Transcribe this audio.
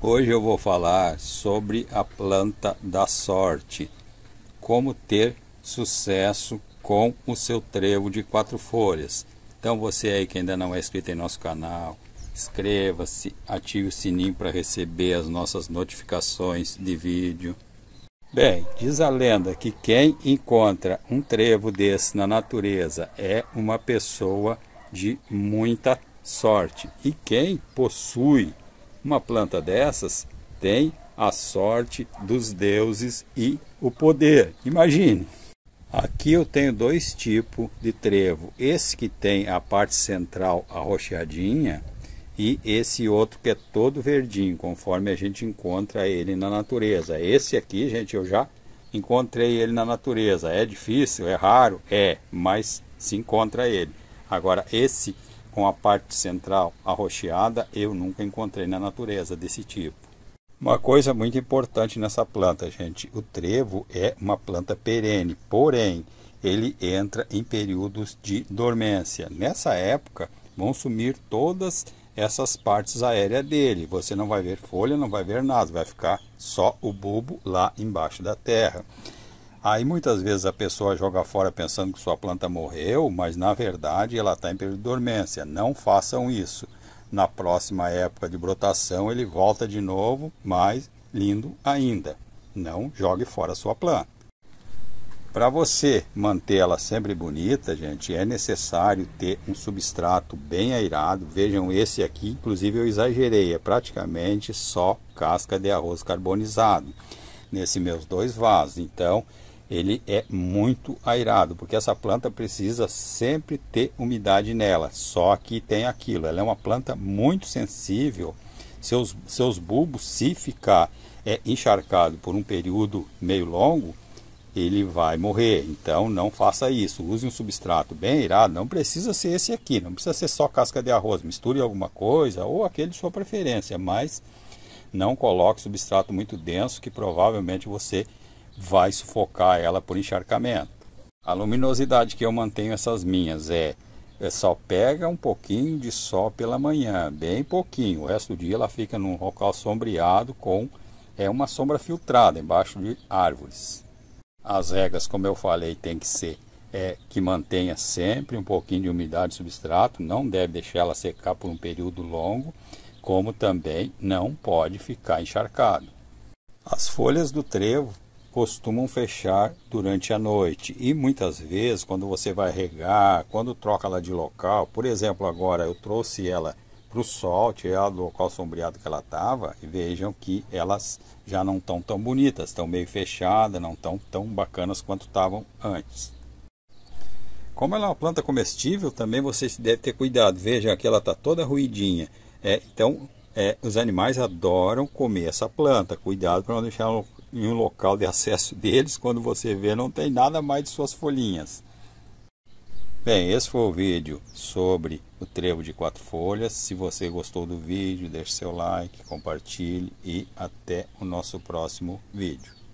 Hoje eu vou falar sobre a planta da sorte, como ter sucesso com o seu trevo de quatro folhas. Então você aí que ainda não é inscrito em nosso canal, inscreva-se, ative o sininho para receber as nossas notificações de vídeo. Bem, diz a lenda que quem encontra um trevo desse na natureza é uma pessoa de muita sorte. E quem possui uma planta dessas tem a sorte dos deuses e o poder. Imagine. Aqui eu tenho dois tipos de trevo. Esse que tem a parte central arroxeadinha e esse outro que é todo verdinho, conforme a gente encontra ele na natureza. Esse aqui, gente, eu já encontrei ele na natureza. É difícil, é raro, é, mas se encontra ele. Agora esse com a parte central arroxeada eu nunca encontrei na natureza desse tipo. Uma coisa muito importante nessa planta, gente, o trevo é uma planta perene, porém ele entra em períodos de dormência. Nessa época vão sumir todas essas partes aéreas dele. Você não vai ver folha, não vai ver nada, vai ficar só o bulbo lá embaixo da terra. Aí muitas vezes a pessoa joga fora pensando que sua planta morreu, mas na verdade ela está em período de dormência. Não façam isso. Na próxima época de brotação ele volta de novo, mais lindo ainda. Não jogue fora sua planta. Para você manter ela sempre bonita, gente, é necessário ter um substrato bem airado. Vejam esse aqui, inclusive eu exagerei, é praticamente só casca de arroz carbonizado nesses meus dois vasos. Então, ele é muito airado, porque essa planta precisa sempre ter umidade nela. Só que tem aquilo, ela é uma planta muito sensível. Seus, seus bulbos, se ficar é, encharcado por um período meio longo, ele vai morrer. Então não faça isso. Use um substrato bem airado, Não precisa ser esse aqui. Não precisa ser só casca de arroz. Misture alguma coisa ou aquele de sua preferência. Mas não coloque substrato muito denso que provavelmente você vai sufocar ela por encharcamento. A luminosidade que eu mantenho essas minhas é, é só pega um pouquinho de sol pela manhã, bem pouquinho. O resto do dia ela fica num local sombreado com é uma sombra filtrada embaixo de árvores. As regras, como eu falei, tem que ser é, que mantenha sempre um pouquinho de umidade de substrato, não deve deixar ela secar por um período longo, como também não pode ficar encharcado. As folhas do trevo costumam fechar durante a noite. E muitas vezes, quando você vai regar, quando troca ela de local, por exemplo, agora eu trouxe ela para o sol, tirei ela do local sombreado que ela estava, e vejam que elas já não estão tão bonitas, estão meio fechadas, não estão tão bacanas quanto estavam antes. Como ela é uma planta comestível, também você deve ter cuidado. Vejam aqui, ela está toda ruidinha. É, então, é, os animais adoram comer essa planta. Cuidado para não deixar em um local de acesso deles, quando você vê não tem nada mais de suas folhinhas. Bem, esse foi o vídeo sobre o trevo de quatro folhas. Se você gostou do vídeo, deixe seu like, compartilhe e até o nosso próximo vídeo.